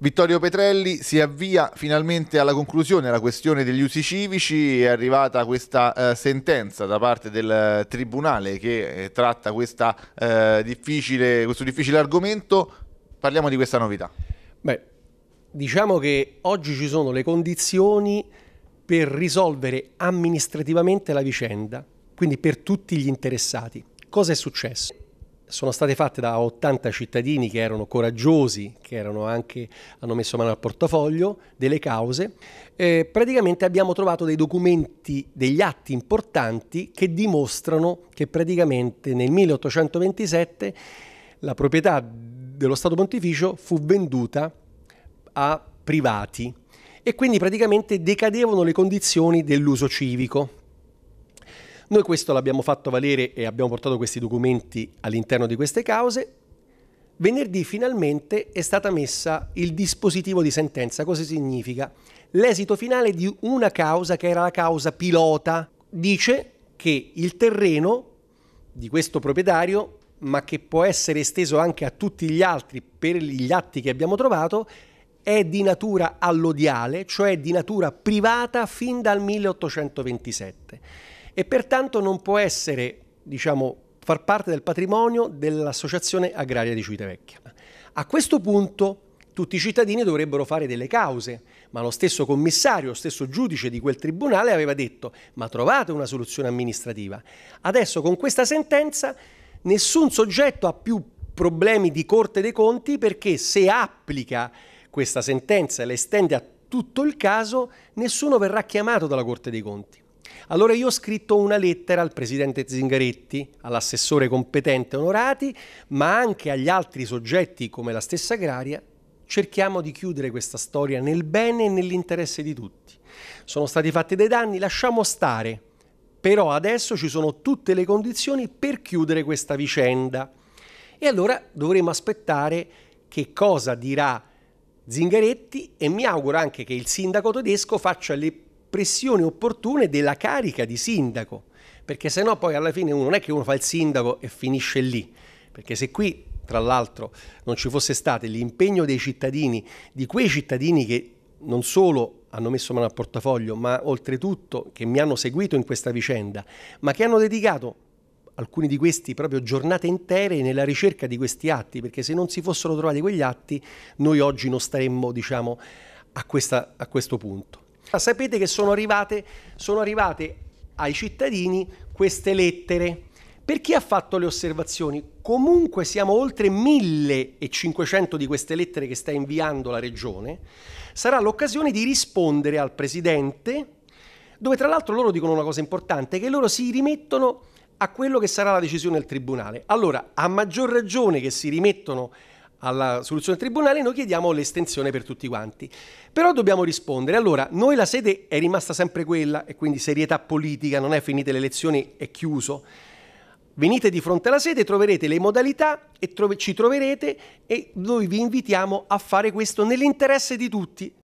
Vittorio Petrelli si avvia finalmente alla conclusione della questione degli usi civici, è arrivata questa eh, sentenza da parte del eh, Tribunale che eh, tratta questa, eh, difficile, questo difficile argomento, parliamo di questa novità. Beh, diciamo che oggi ci sono le condizioni per risolvere amministrativamente la vicenda, quindi per tutti gli interessati. Cosa è successo? sono state fatte da 80 cittadini che erano coraggiosi, che erano anche, hanno messo mano al portafoglio delle cause. Eh, praticamente abbiamo trovato dei documenti, degli atti importanti che dimostrano che praticamente nel 1827 la proprietà dello Stato Pontificio fu venduta a privati e quindi praticamente decadevano le condizioni dell'uso civico. Noi questo l'abbiamo fatto valere e abbiamo portato questi documenti all'interno di queste cause. Venerdì finalmente è stata messa il dispositivo di sentenza. Cosa significa? L'esito finale di una causa che era la causa pilota dice che il terreno di questo proprietario, ma che può essere esteso anche a tutti gli altri per gli atti che abbiamo trovato, è di natura allodiale, cioè di natura privata fin dal 1827 e pertanto non può essere, diciamo, far parte del patrimonio dell'Associazione Agraria di Civitavecchia. A questo punto tutti i cittadini dovrebbero fare delle cause, ma lo stesso commissario, lo stesso giudice di quel tribunale aveva detto ma trovate una soluzione amministrativa. Adesso con questa sentenza nessun soggetto ha più problemi di Corte dei Conti perché se applica questa sentenza e la estende a tutto il caso, nessuno verrà chiamato dalla Corte dei Conti. Allora io ho scritto una lettera al presidente Zingaretti, all'assessore competente Onorati, ma anche agli altri soggetti come la stessa agraria, cerchiamo di chiudere questa storia nel bene e nell'interesse di tutti. Sono stati fatti dei danni, lasciamo stare, però adesso ci sono tutte le condizioni per chiudere questa vicenda. E allora dovremo aspettare che cosa dirà Zingaretti e mi auguro anche che il sindaco tedesco faccia le pressioni opportune della carica di sindaco, perché sennò poi alla fine uno non è che uno fa il sindaco e finisce lì, perché se qui tra l'altro non ci fosse stato l'impegno dei cittadini, di quei cittadini che non solo hanno messo mano al portafoglio, ma oltretutto che mi hanno seguito in questa vicenda, ma che hanno dedicato alcuni di questi proprio giornate intere nella ricerca di questi atti, perché se non si fossero trovati quegli atti noi oggi non staremmo diciamo, a, questa, a questo punto. Ma ah, sapete che sono arrivate, sono arrivate ai cittadini queste lettere. Per chi ha fatto le osservazioni? Comunque siamo oltre 1500 di queste lettere che sta inviando la Regione. Sarà l'occasione di rispondere al Presidente, dove tra l'altro loro dicono una cosa importante, che loro si rimettono a quello che sarà la decisione del Tribunale. Allora, a maggior ragione che si rimettono alla soluzione del tribunale, noi chiediamo l'estensione per tutti quanti. Però dobbiamo rispondere. Allora, noi la sede è rimasta sempre quella e quindi serietà politica, non è finite le elezioni, è chiuso. Venite di fronte alla sede, troverete le modalità e trove- ci troverete e noi vi invitiamo a fare questo nell'interesse di tutti.